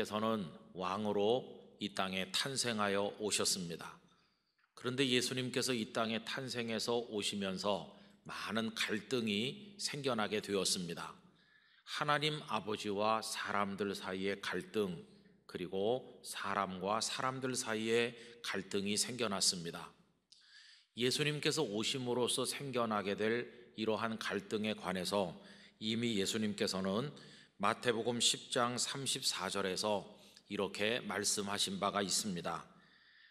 예수님께서는 왕으로 이 땅에 탄생하여 오셨습니다. 그런데 예수님께서 이 땅에 탄생해서 오시면서 많은 갈등이 생겨나게 되었습니다. 하나님 아버지와 사람들 사이의 갈등, 그리고 사람과 사람들 사이의 갈등이 생겨났습니다. 예수님께서 오심으로써 생겨나게 될 이러한 갈등에 관해서 이미 예수님께서는 마태복음 10장 34절에서 이렇게 말씀하신 바가 있습니다.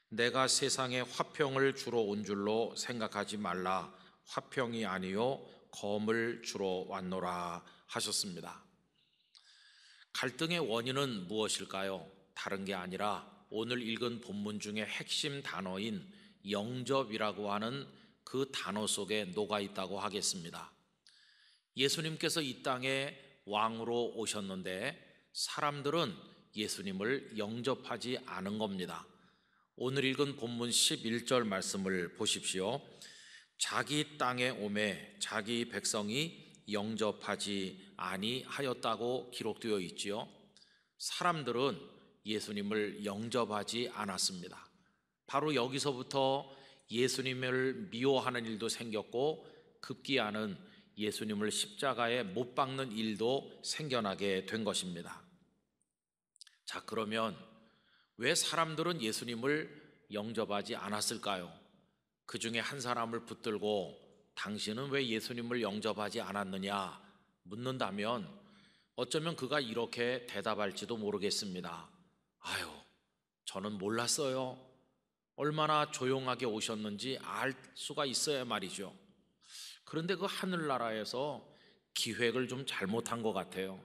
내가 세상에 화평을 주러 온 줄로 생각하지 말라. 화평이 아니요 검을 주러 왔노라 하셨습니다. 갈등의 원인은 무엇일까요? 다른 게 아니라 오늘 읽은 본문 중에 핵심 단어인 영접이라고 하는 그 단어 속에 녹아 있다고 하겠습니다. 예수님께서 이 땅에 왕으로 오셨는데 사람들은 예수님을 영접하지 않은 겁니다. 오늘 읽은 본문 11절 말씀을 보십시오. 자기 땅에 오매 자기 백성이 영접하지 아니하였다고 기록되어 있지요. 사람들은 예수님을 영접하지 않았습니다. 바로 여기서부터 예수님을 미워하는 일도 생겼고 급기야는 예수님을 십자가에 못 박는 일도 생겨나게 된 것입니다. 자, 그러면 왜 사람들은 예수님을 영접하지 않았을까요? 그 중에 한 사람을 붙들고 당신은 왜 예수님을 영접하지 않았느냐 묻는다면 어쩌면 그가 이렇게 대답할지도 모르겠습니다. 아유, 저는 몰랐어요. 얼마나 조용하게 오셨는지 알 수가 있어야 말이죠. 그런데 그 하늘나라에서 기획을 좀 잘못한 것 같아요.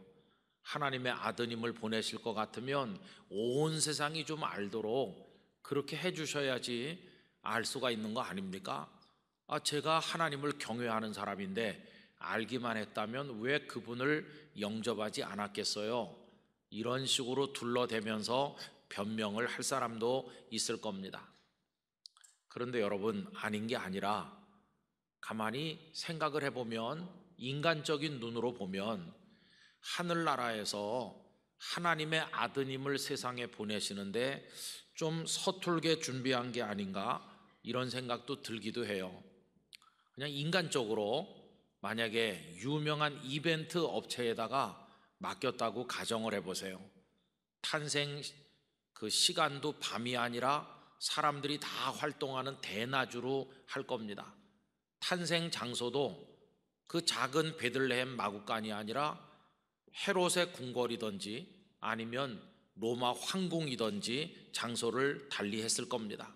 하나님의 아드님을 보내실 것 같으면 온 세상이 좀 알도록 그렇게 해주셔야지 알 수가 있는 거 아닙니까? 아, 제가 하나님을 경외하는 사람인데 알기만 했다면 왜 그분을 영접하지 않았겠어요? 이런 식으로 둘러대면서 변명을 할 사람도 있을 겁니다. 그런데 여러분, 아닌 게 아니라 가만히 생각을 해보면 인간적인 눈으로 보면 하늘나라에서 하나님의 아드님을 세상에 보내시는데 좀 서툴게 준비한 게 아닌가 이런 생각도 들기도 해요. 그냥 인간적으로 만약에 유명한 이벤트 업체에다가 맡겼다고 가정을 해보세요. 탄생 그 시간도 밤이 아니라 사람들이 다 활동하는 대낮으로 할 겁니다. 탄생 장소도 그 작은 베들레헴 마구간이 아니라 헤롯의 궁궐이든지 아니면 로마 황궁이든지 장소를 달리 했을 겁니다.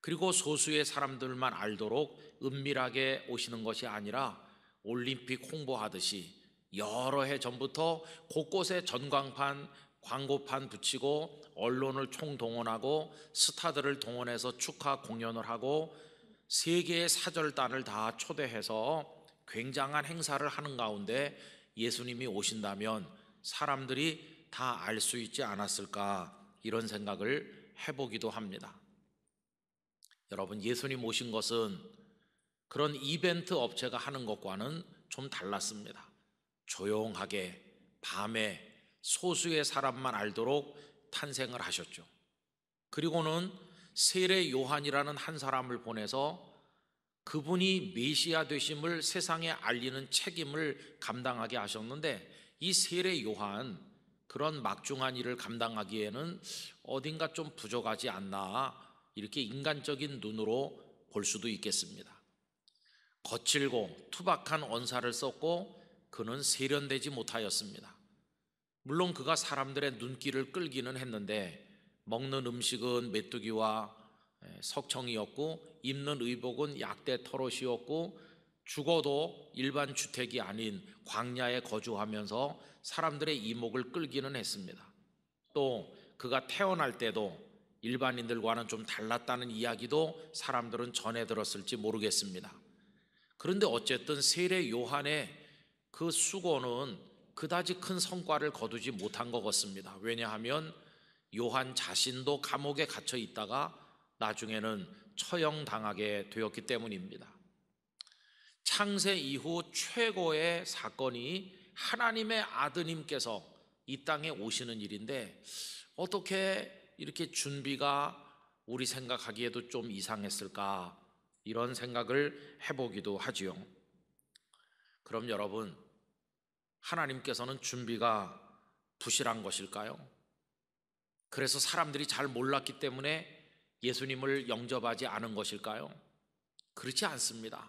그리고 소수의 사람들만 알도록 은밀하게 오시는 것이 아니라 올림픽 홍보하듯이 여러 해 전부터 곳곳에 전광판, 광고판 붙이고 언론을 총동원하고 스타들을 동원해서 축하 공연을 하고 세계의 사절단을 다 초대해서 굉장한 행사를 하는 가운데 예수님이 오신다면 사람들이 다 알 수 있지 않았을까 이런 생각을 해보기도 합니다. 여러분, 예수님 오신 것은 그런 이벤트 업체가 하는 것과는 좀 달랐습니다. 조용하게 밤에 소수의 사람만 알도록 탄생을 하셨죠. 그리고는 세례 요한이라는 한 사람을 보내서 그분이 메시아 되심을 세상에 알리는 책임을 감당하게 하셨는데 이 세례 요한 그런 막중한 일을 감당하기에는 어딘가 좀 부족하지 않나 이렇게 인간적인 눈으로 볼 수도 있겠습니다. 거칠고 투박한 언사를 썼고 그는 세련되지 못하였습니다. 물론 그가 사람들의 눈길을 끌기는 했는데 먹는 음식은 메뚜기와 예, 석청이었고 입는 의복은 약대 털옷이었고 죽어도 일반 주택이 아닌 광야에 거주하면서 사람들의 이목을 끌기는 했습니다. 또 그가 태어날 때도 일반인들과는 좀 달랐다는 이야기도 사람들은 전해 들었을지 모르겠습니다. 그런데 어쨌든 세례 요한의 그 수고는 그다지 큰 성과를 거두지 못한 것 같습니다. 왜냐하면 요한 자신도 감옥에 갇혀 있다가 나중에는 처형당하게 되었기 때문입니다. 창세 이후 최고의 사건이 하나님의 아드님께서 이 땅에 오시는 일인데 어떻게 이렇게 준비가 우리 생각하기에도 좀 이상했을까 이런 생각을 해보기도 하지요. 그럼 여러분 하나님께서는 준비가 부실한 것일까요? 그래서 사람들이 잘 몰랐기 때문에 예수님을 영접하지 않은 것일까요? 그렇지 않습니다.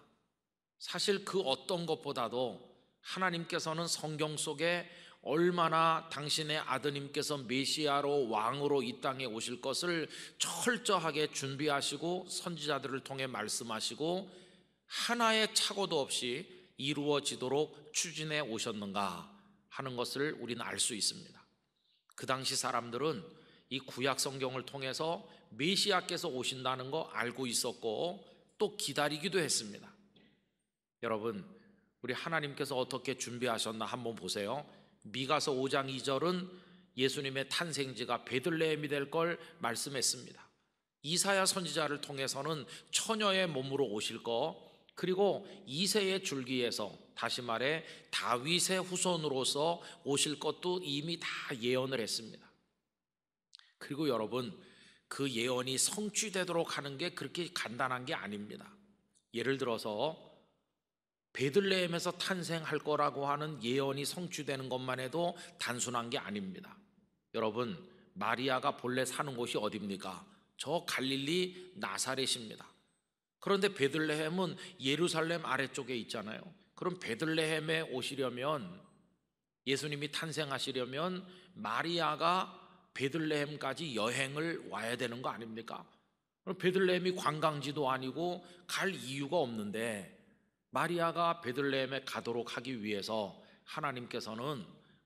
사실 그 어떤 것보다도 하나님께서는 성경 속에 얼마나 당신의 아드님께서 메시아로 왕으로 이 땅에 오실 것을 철저하게 준비하시고 선지자들을 통해 말씀하시고 하나의 착오도 없이 이루어지도록 추진해 오셨는가 하는 것을 우리는 알 수 있습니다. 그 당시 사람들은 이 구약 성경을 통해서 메시아께서 오신다는 거 알고 있었고 또 기다리기도 했습니다. 여러분, 우리 하나님께서 어떻게 준비하셨나 한번 보세요. 미가서 5장 2절은 예수님의 탄생지가 베들레헴이 될 걸 말씀했습니다. 이사야 선지자를 통해서는 처녀의 몸으로 오실 거 그리고 이세의 줄기에서 다시 말해 다윗의 후손으로서 오실 것도 이미 다 예언을 했습니다. 그리고 여러분 그 예언이 성취되도록 하는 게 그렇게 간단한 게 아닙니다. 예를 들어서 베들레헴에서 탄생할 거라고 하는 예언이 성취되는 것만 해도 단순한 게 아닙니다. 여러분 마리아가 본래 사는 곳이 어디입니까? 저 갈릴리 나사렛입니다. 그런데 베들레헴은 예루살렘 아래쪽에 있잖아요. 그럼 베들레헴에 오시려면 예수님이 탄생하시려면 마리아가 베들레헴까지 여행을 와야 되는 거 아닙니까? 베들레헴이 관광지도 아니고 갈 이유가 없는데 마리아가 베들레헴에 가도록 하기 위해서 하나님께서는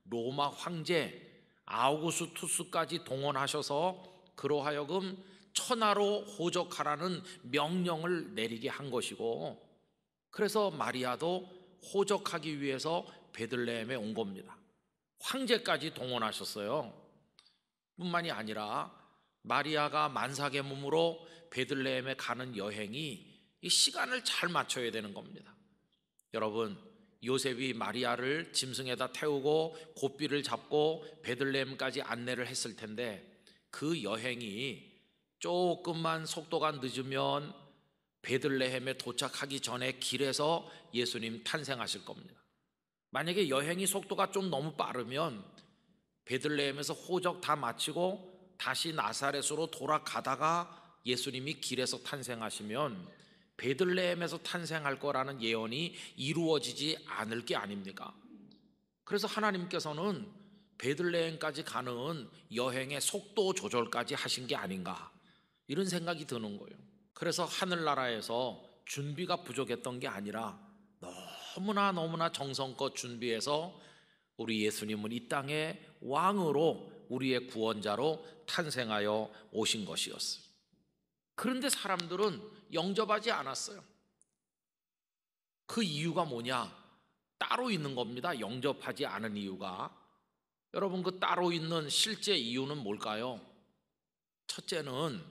로마 황제 아우구스투스까지 동원하셔서 그러하여금 천하로 호적하라는 명령을 내리게 한 것이고 그래서 마리아도 호적하기 위해서 베들레헴에 온 겁니다. 황제까지 동원하셨어요. 뿐만이 아니라 마리아가 만삭의 몸으로 베들레헴에 가는 여행이 이 시간을 잘 맞춰야 되는 겁니다. 여러분, 요셉이 마리아를 짐승에다 태우고 고삐를 잡고 베들레헴까지 안내를 했을 텐데 그 여행이 조금만 속도가 늦으면 베들레헴에 도착하기 전에 길에서 예수님 탄생하실 겁니다. 만약에 여행이 속도가 좀 너무 빠르면 베들레헴에서 호적 다 마치고 다시 나사렛으로 돌아가다가 예수님이 길에서 탄생하시면 베들레헴에서 탄생할 거라는 예언이 이루어지지 않을 게 아닙니까? 그래서 하나님께서는 베들레헴까지 가는 여행의 속도 조절까지 하신 게 아닌가 이런 생각이 드는 거예요. 그래서 하늘나라에서 준비가 부족했던 게 아니라 너무나 너무나 정성껏 준비해서 우리 예수님은 이 땅에 왕으로 우리의 구원자로 탄생하여 오신 것이었어요. 그런데 사람들은 영접하지 않았어요. 그 이유가 뭐냐? 따로 있는 겁니다. 영접하지 않은 이유가. 여러분, 그 따로 있는 실제 이유는 뭘까요? 첫째는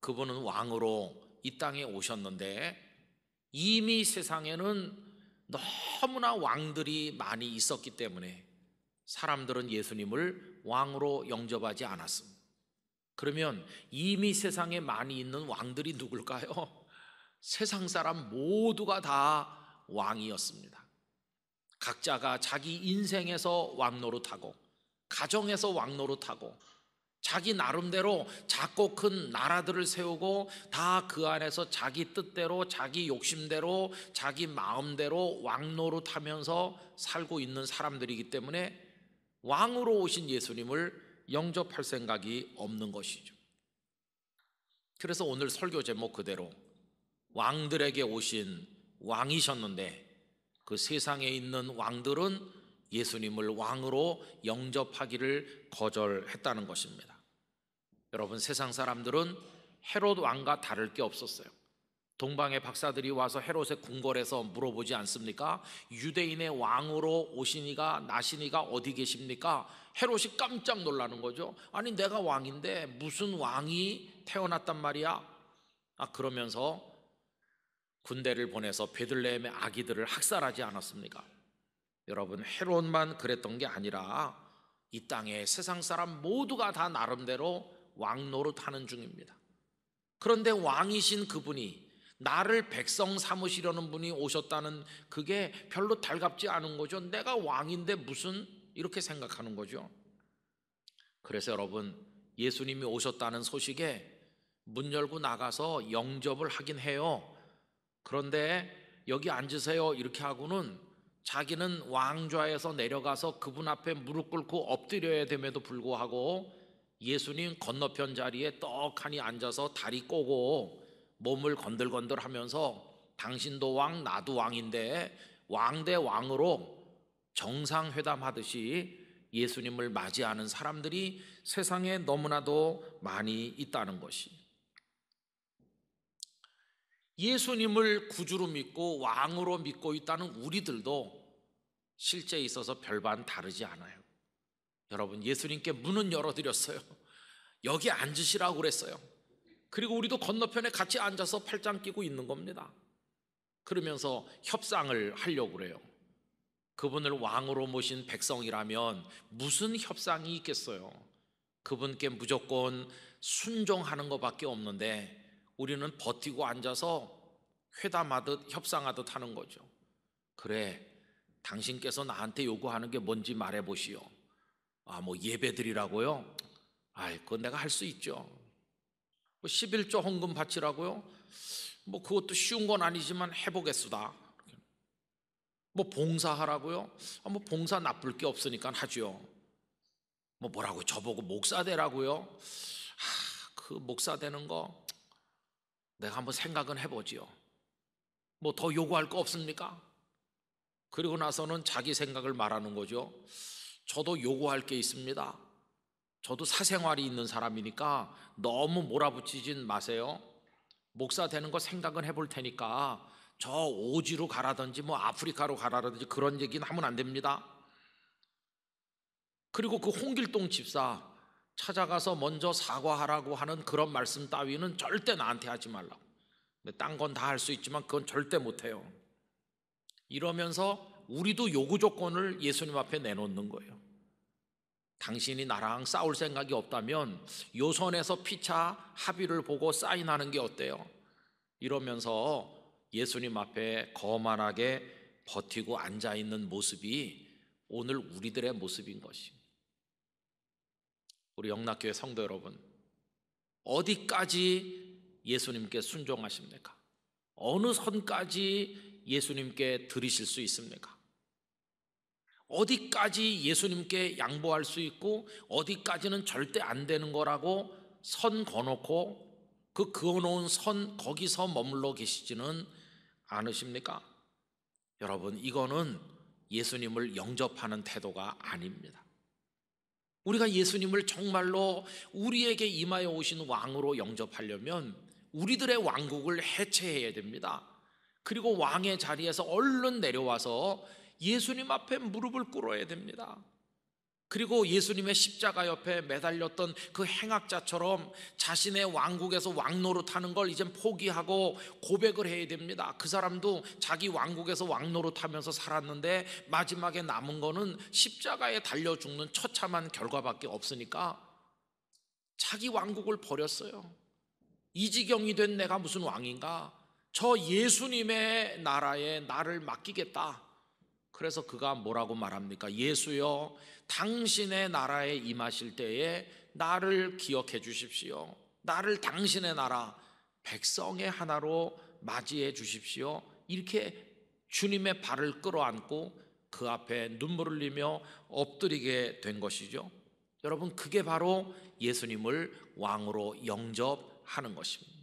그분은 왕으로 이 땅에 오셨는데 이미 세상에는 너무나 왕들이 많이 있었기 때문에 사람들은 예수님을 왕으로 영접하지 않았습니다. 그러면 이미 세상에 많이 있는 왕들이 누굴까요? 세상 사람 모두가 다 왕이었습니다. 각자가 자기 인생에서 왕노릇하고 가정에서 왕노릇하고 자기 나름대로 작고 큰 나라들을 세우고 다 그 안에서 자기 뜻대로 자기 욕심대로 자기 마음대로 왕노릇하면서 살고 있는 사람들이기 때문에 왕으로 오신 예수님을 영접할 생각이 없는 것이죠. 그래서 오늘 설교 제목 그대로 왕들에게 오신 왕이셨는데 그 세상에 있는 왕들은 예수님을 왕으로 영접하기를 거절했다는 것입니다. 여러분 세상 사람들은 헤롯 왕과 다를 게 없었어요. 동방의 박사들이 와서 헤롯의 궁궐에서 물어보지 않습니까? 유대인의 왕으로 오시니가 나시니가 어디 계십니까? 헤롯이 깜짝 놀라는 거죠. 아니 내가 왕인데 무슨 왕이 태어났단 말이야? 아 그러면서 군대를 보내서 베들레헴의 아기들을 학살하지 않았습니까? 여러분 헤롯만 그랬던 게 아니라 이 땅에 세상 사람 모두가 다 나름대로 왕 노릇하는 중입니다. 그런데 왕이신 그분이 나를 백성 삼으시려는 분이 오셨다는 그게 별로 달갑지 않은 거죠. 내가 왕인데 무슨 이렇게 생각하는 거죠. 그래서 여러분 예수님이 오셨다는 소식에 문 열고 나가서 영접을 하긴 해요. 그런데 여기 앉으세요 이렇게 하고는 자기는 왕좌에서 내려가서 그분 앞에 무릎 꿇고 엎드려야 됨에도 불구하고 예수님 건너편 자리에 떡하니 앉아서 다리 꼬고 몸을 건들건들 하면서 당신도 왕, 나도 왕인데 왕 대 왕으로 정상회담하듯이 예수님을 맞이하는 사람들이 세상에 너무나도 많이 있다는 것이. 예수님을 구주로 믿고 왕으로 믿고 있다는 우리들도 실제 있어서 별반 다르지 않아요. 여러분, 예수님께 문은 열어드렸어요. 여기 앉으시라고 그랬어요. 그리고 우리도 건너편에 같이 앉아서 팔짱 끼고 있는 겁니다. 그러면서 협상을 하려고 그래요. 그분을 왕으로 모신 백성이라면 무슨 협상이 있겠어요? 그분께 무조건 순종하는 것밖에 없는데 우리는 버티고 앉아서 회담하듯 협상하듯 하는 거죠. 그래, 당신께서 나한테 요구하는 게 뭔지 말해보시오. 아, 뭐 예배드리라고요? 아이, 그건 내가 할 수 있죠. 11조 뭐 헌금 바치라고요? 뭐 그것도 쉬운 건 아니지만 해보겠수다. 뭐 봉사하라고요? 아, 뭐 봉사 나쁠 게 없으니까 하죠. 뭐 뭐라고 저보고 목사 되라고요? 아, 그 목사 되는 거 내가 한번 생각은 해보지요. 뭐 더 요구할 거 없습니까? 그리고 나서는 자기 생각을 말하는 거죠. 저도 요구할 게 있습니다. 저도 사생활이 있는 사람이니까 너무 몰아붙이진 마세요. 목사 되는 거 생각은 해볼 테니까 저 오지로 가라든지 뭐 아프리카로 가라든지 그런 얘기는 하면 안 됩니다. 그리고 그 홍길동 집사 찾아가서 먼저 사과하라고 하는 그런 말씀 따위는 절대 나한테 하지 말라고. 딴 건 다 할 수 있지만 그건 절대 못해요. 이러면서 우리도 요구 조건을 예수님 앞에 내놓는 거예요. 당신이 나랑 싸울 생각이 없다면 요선에서 피차 합의를 보고 사인하는 게 어때요? 이러면서 예수님 앞에 거만하게 버티고 앉아 있는 모습이 오늘 우리들의 모습인 것입니다. 우리 영락교회 성도 여러분, 어디까지 예수님께 순종하십니까? 어느 선까지 예수님께 들이실 수 있습니까? 어디까지 예수님께 양보할 수 있고 어디까지는 절대 안 되는 거라고 선 거놓고 그 그어놓은 선 거기서 머물러 계시지는 않으십니까? 여러분 이거는 예수님을 영접하는 태도가 아닙니다. 우리가 예수님을 정말로 우리에게 임하여 오신 왕으로 영접하려면 우리들의 왕국을 해체해야 됩니다. 그리고 왕의 자리에서 얼른 내려와서 예수님 앞에 무릎을 꿇어야 됩니다. 그리고 예수님의 십자가 옆에 매달렸던 그 행악자처럼 자신의 왕국에서 왕노릇하는 걸 이젠 포기하고 고백을 해야 됩니다. 그 사람도 자기 왕국에서 왕노릇하면서 살았는데 마지막에 남은 거는 십자가에 달려 죽는 처참한 결과밖에 없으니까 자기 왕국을 버렸어요. 이 지경이 된 내가 무슨 왕인가? 저 예수님의 나라에 나를 맡기겠다. 그래서 그가 뭐라고 말합니까? 예수여, 당신의 나라에 임하실 때에 나를 기억해 주십시오. 나를 당신의 나라, 백성의 하나로 맞이해 주십시오. 이렇게 주님의 발을 끌어안고 그 앞에 눈물 흘리며 엎드리게 된 것이죠. 여러분, 그게 바로 예수님을 왕으로 영접하는 것입니다.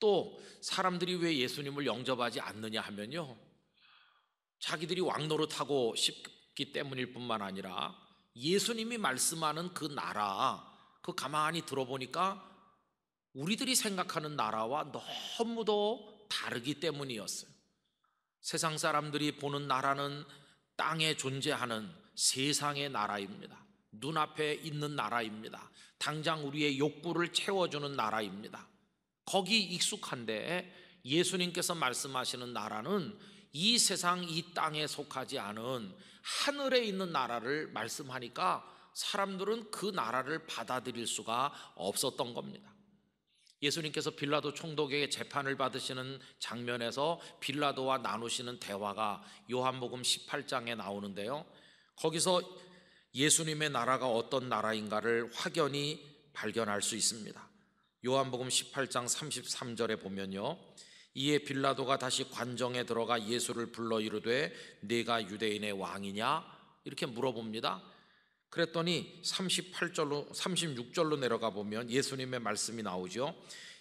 또 사람들이 왜 예수님을 영접하지 않느냐 하면요. 자기들이 왕노릇하고 싶기 때문일 뿐만 아니라 예수님이 말씀하는 그 나라, 그 가만히 들어보니까 우리들이 생각하는 나라와 너무도 다르기 때문이었어요. 세상 사람들이 보는 나라는 땅에 존재하는 세상의 나라입니다. 눈앞에 있는 나라입니다. 당장 우리의 욕구를 채워주는 나라입니다. 거기 익숙한데 예수님께서 말씀하시는 나라는 이 세상 이 땅에 속하지 않은 하늘에 있는 나라를 말씀하니까 사람들은 그 나라를 받아들일 수가 없었던 겁니다. 예수님께서 빌라도 총독에게 재판을 받으시는 장면에서 빌라도와 나누시는 대화가 요한복음 18장에 나오는데요. 거기서 예수님의 나라가 어떤 나라인가를 확연히 발견할 수 있습니다. 요한복음 18장 33절에 보면요. 이에 빌라도가 다시 관정에 들어가 예수를 불러 이르되 네가 유대인의 왕이냐 이렇게 물어봅니다. 그랬더니 38절로 36절로 내려가 보면 예수님의 말씀이 나오죠.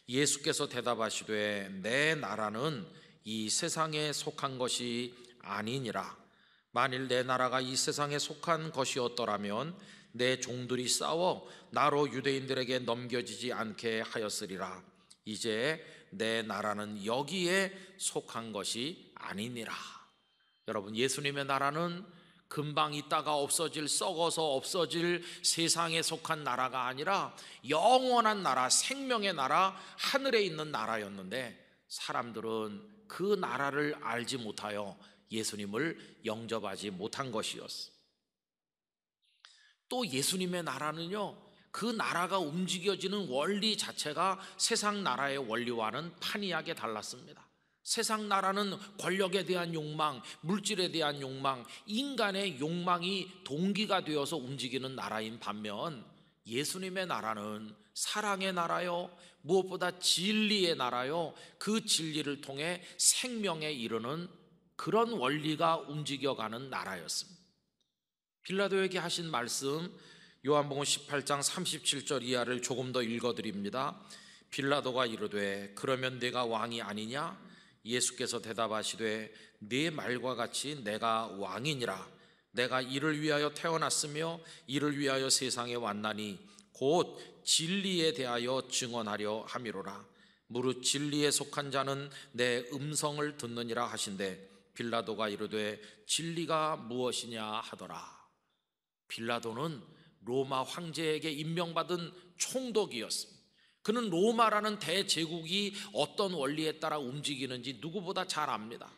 예수께서 대답하시되 내 나라는 이 세상에 속한 것이 아니니라. 만일 내 나라가 이 세상에 속한 것이었더라면 내 종들이 싸워 나로 유대인들에게 넘겨지지 않게 하였으리라. 이제 내 나라는 여기에 속한 것이 아니니라. 여러분, 예수님의 나라는 금방 있다가 없어질, 썩어서 없어질 세상에 속한 나라가 아니라 영원한 나라, 생명의 나라, 하늘에 있는 나라였는데 사람들은 그 나라를 알지 못하여 예수님을 영접하지 못한 것이었어. 또 예수님의 나라는요, 그 나라가 움직여지는 원리 자체가 세상 나라의 원리와는 판이하게 달랐습니다. 세상 나라는 권력에 대한 욕망, 물질에 대한 욕망, 인간의 욕망이 동기가 되어서 움직이는 나라인 반면 예수님의 나라는 사랑의 나라요, 무엇보다 진리의 나라요, 그 진리를 통해 생명에 이르는 그런 원리가 움직여가는 나라였습니다. 빌라도에게 하신 말씀 요한복음 18장 37절 이하를 조금 더 읽어드립니다. 빌라도가 이르되 그러면 내가 왕이 아니냐? 예수께서 대답하시되 네 말과 같이 내가 왕이니라. 내가 이를 위하여 태어났으며 이를 위하여 세상에 왔나니 곧 진리에 대하여 증언하려 함이로라. 무릇 진리에 속한 자는 내 음성을 듣느니라 하신대 빌라도가 이르되 진리가 무엇이냐 하더라. 빌라도는 로마 황제에게 임명받은 총독이었습니다. 그는 로마라는 대제국이 어떤 원리에 따라 움직이는지 누구보다 잘 압니다.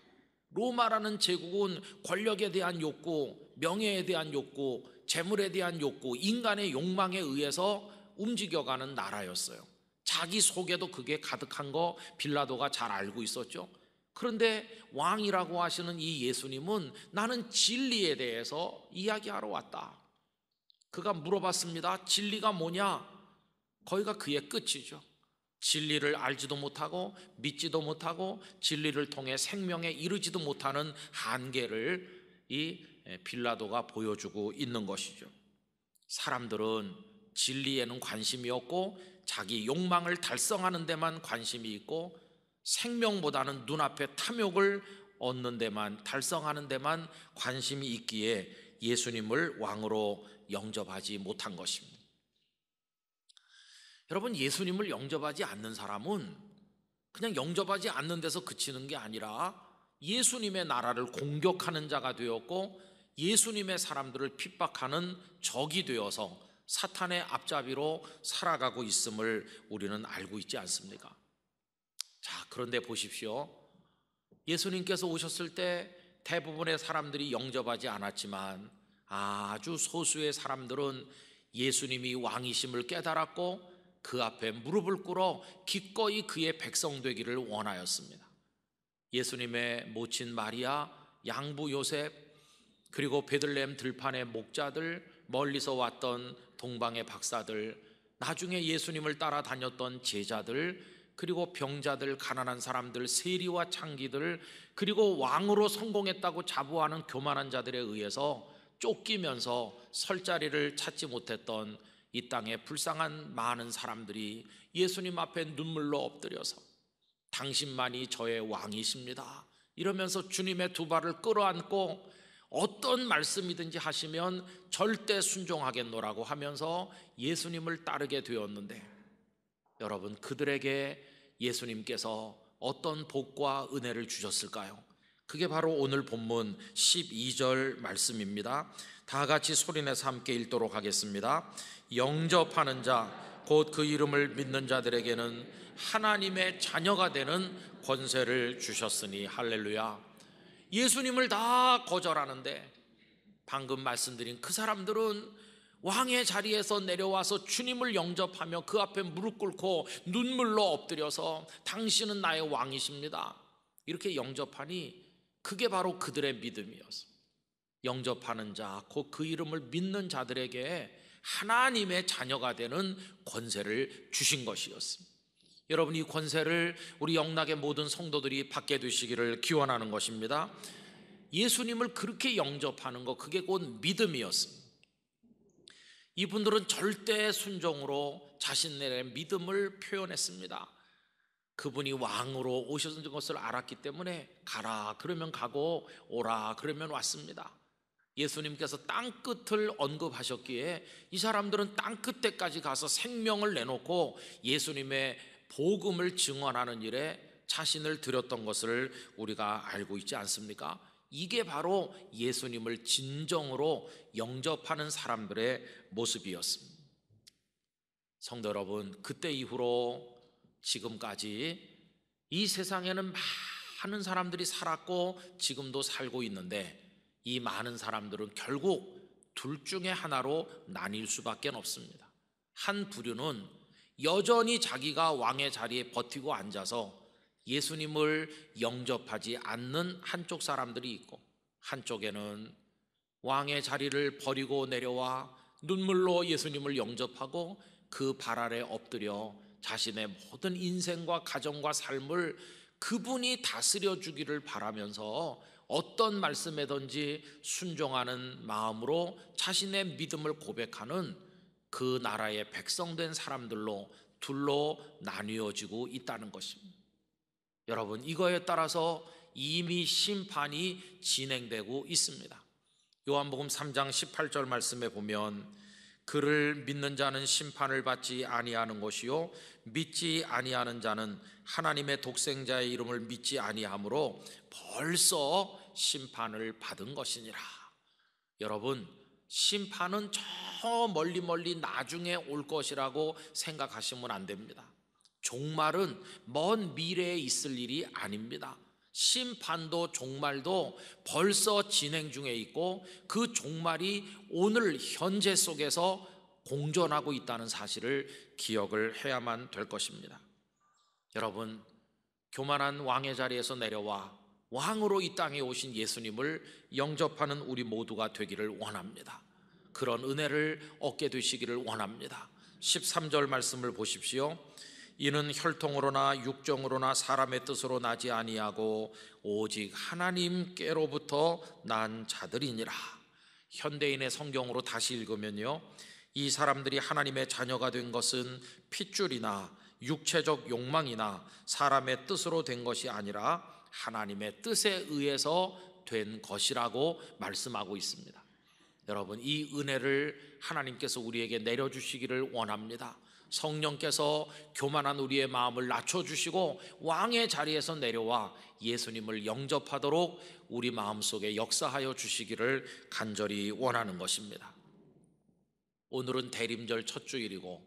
로마라는 제국은 권력에 대한 욕구, 명예에 대한 욕구, 재물에 대한 욕구, 인간의 욕망에 의해서 움직여가는 나라였어요. 자기 속에도 그게 가득한 거 빌라도가 잘 알고 있었죠. 그런데 왕이라고 하시는 이 예수님은 나는 진리에 대해서 이야기하러 왔다. 그가 물어봤습니다. 진리가 뭐냐? 거기가 그의 끝이죠. 진리를 알지도 못하고 믿지도 못하고 진리를 통해 생명에 이르지도 못하는 한계를 이 빌라도가 보여주고 있는 것이죠. 사람들은 진리에는 관심이 없고 자기 욕망을 달성하는 데만 관심이 있고 생명보다는 눈앞에 탐욕을 얻는 데만 달성하는 데만 관심이 있기에 예수님을 왕으로 영접하지 못한 것입니다. 여러분, 예수님을 영접하지 않는 사람은 그냥 영접하지 않는 데서 그치는 게 아니라 예수님의 나라를 공격하는 자가 되었고 예수님의 사람들을 핍박하는 적이 되어서 사탄의 앞잡이로 살아가고 있음을 우리는 알고 있지 않습니까? 자, 그런데 보십시오. 예수님께서 오셨을 때 대부분의 사람들이 영접하지 않았지만 아주 소수의 사람들은 예수님이 왕이심을 깨달았고 그 앞에 무릎을 꿇어 기꺼이 그의 백성 되기를 원하였습니다. 예수님의 모친 마리아, 양부 요셉, 그리고 베들렘 들판의 목자들, 멀리서 왔던 동방의 박사들, 나중에 예수님을 따라다녔던 제자들, 그리고 병자들, 가난한 사람들, 세리와 창기들, 그리고 왕으로 성공했다고 자부하는 교만한 자들에 의해서 쫓기면서 설 자리를 찾지 못했던 이 땅에 불쌍한 많은 사람들이 예수님 앞에 눈물로 엎드려서 당신만이 저의 왕이십니다. 이러면서 주님의 두 발을 끌어안고 어떤 말씀이든지 하시면 절대 순종하겠노라고 하면서 예수님을 따르게 되었는데 여러분 그들에게 예수님께서 어떤 복과 은혜를 주셨을까요? 그게 바로 오늘 본문 12절 말씀입니다. 다 같이 소리내서 함께 읽도록 하겠습니다. 영접하는 자, 곧 그 이름을 믿는 자들에게는 하나님의 자녀가 되는 권세를 주셨으니 할렐루야. 예수님을 다 거절하는데 방금 말씀드린 그 사람들은 왕의 자리에서 내려와서 주님을 영접하며 그 앞에 무릎 꿇고 눈물로 엎드려서 당신은 나의 왕이십니다. 이렇게 영접하니 그게 바로 그들의 믿음이었습니다. 영접하는 자, 곧그 이름을 믿는 자들에게 하나님의 자녀가 되는 권세를 주신 것이었습니다. 여러분 이 권세를 우리 영락의 모든 성도들이 받게 되시기를 기원하는 것입니다. 예수님을 그렇게 영접하는 것, 그게 곧 믿음이었습니다. 이분들은 절대 순종으로 자신의 들 믿음을 표현했습니다. 그분이 왕으로 오셨는 것을 알았기 때문에 가라 그러면 가고 오라 그러면 왔습니다. 예수님께서 땅 끝을 언급하셨기에 이 사람들은 땅 끝에까지 가서 생명을 내놓고 예수님의 복음을 증언하는 일에 자신을 들였던 것을 우리가 알고 있지 않습니까? 이게 바로 예수님을 진정으로 영접하는 사람들의 모습이었습니다. 성도 여러분, 그때 이후로 지금까지 이 세상에는 많은 사람들이 살았고 지금도 살고 있는데 이 많은 사람들은 결국 둘 중에 하나로 나뉠 수밖에 없습니다. 한 부류는 여전히 자기가 왕의 자리에 버티고 앉아서 예수님을 영접하지 않는 한쪽 사람들이 있고 한쪽에는 왕의 자리를 버리고 내려와 눈물로 예수님을 영접하고 그 발 아래 엎드려 자신의 모든 인생과 가정과 삶을 그분이 다스려 주기를 바라면서 어떤 말씀에든지 순종하는 마음으로 자신의 믿음을 고백하는 그 나라의 백성된 사람들로 둘로 나뉘어지고 있다는 것입니다. 여러분, 이거에 따라서 이미 심판이 진행되고 있습니다. 요한복음 3장 18절 말씀에 보면 그를 믿는 자는 심판을 받지 아니하는 것이요 믿지 아니하는 자는 하나님의 독생자의 이름을 믿지 아니하므로 벌써 심판을 받은 것이니라. 여러분, 심판은 저 멀리 멀리 나중에 올 것이라고 생각하시면 안 됩니다. 종말은 먼 미래에 있을 일이 아닙니다. 심판도 종말도 벌써 진행 중에 있고 그 종말이 오늘 현재 속에서 공존하고 있다는 사실을 기억을 해야만 될 것입니다. 여러분, 교만한 왕의 자리에서 내려와 왕으로 이 땅에 오신 예수님을 영접하는 우리 모두가 되기를 원합니다. 그런 은혜를 얻게 되시기를 원합니다. 13절 말씀을 보십시오. 이는 혈통으로나 육정으로나 사람의 뜻으로 나지 아니하고 오직 하나님께로부터 난 자들이니라. 현대인의 성경으로 다시 읽으면요. 이 사람들이 하나님의 자녀가 된 것은 핏줄이나 육체적 욕망이나 사람의 뜻으로 된 것이 아니라 하나님의 뜻에 의해서 된 것이라고 말씀하고 있습니다. 여러분, 이 은혜를 하나님께서 우리에게 내려주시기를 원합니다. 성령께서 교만한 우리의 마음을 낮춰주시고 왕의 자리에서 내려와 예수님을 영접하도록 우리 마음속에 역사하여 주시기를 간절히 원하는 것입니다. 오늘은 대림절 첫 주일이고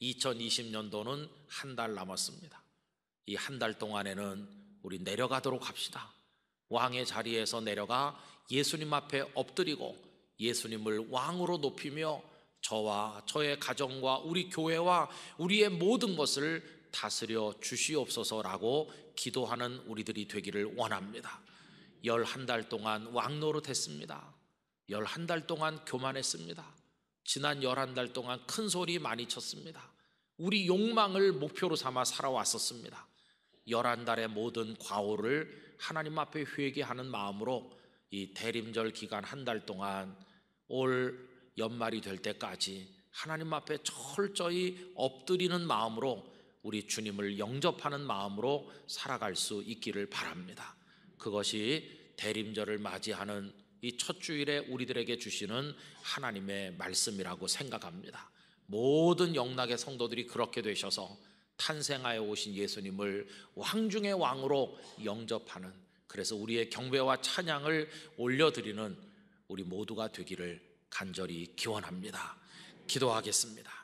2020년도는 한 달 남았습니다. 이 한 달 동안에는 우리 내려가도록 합시다. 왕의 자리에서 내려가 예수님 앞에 엎드리고 예수님을 왕으로 높이며 저와 저의 가정과 우리 교회와 우리의 모든 것을 다스려 주시옵소서라고 기도하는 우리들이 되기를 원합니다. 11달 동안 왕노릇 했습니다. 11달 동안 교만했습니다. 지난 11달 동안 큰 소리 많이 쳤습니다. 우리 욕망을 목표로 삼아 살아왔었습니다. 11달의 모든 과오를 하나님 앞에 회개하는 마음으로 이 대림절 기간 한 달 동안 올 연말이 될 때까지 하나님 앞에 철저히 엎드리는 마음으로 우리 주님을 영접하는 마음으로 살아갈 수 있기를 바랍니다. 그것이 대림절을 맞이하는 이 첫 주일에 우리들에게 주시는 하나님의 말씀이라고 생각합니다. 모든 영락의 성도들이 그렇게 되셔서 탄생하여 오신 예수님을 왕중의 왕으로 영접하는 그래서 우리의 경배와 찬양을 올려드리는 우리 모두가 되기를 간절히 기원합니다. 기도하겠습니다.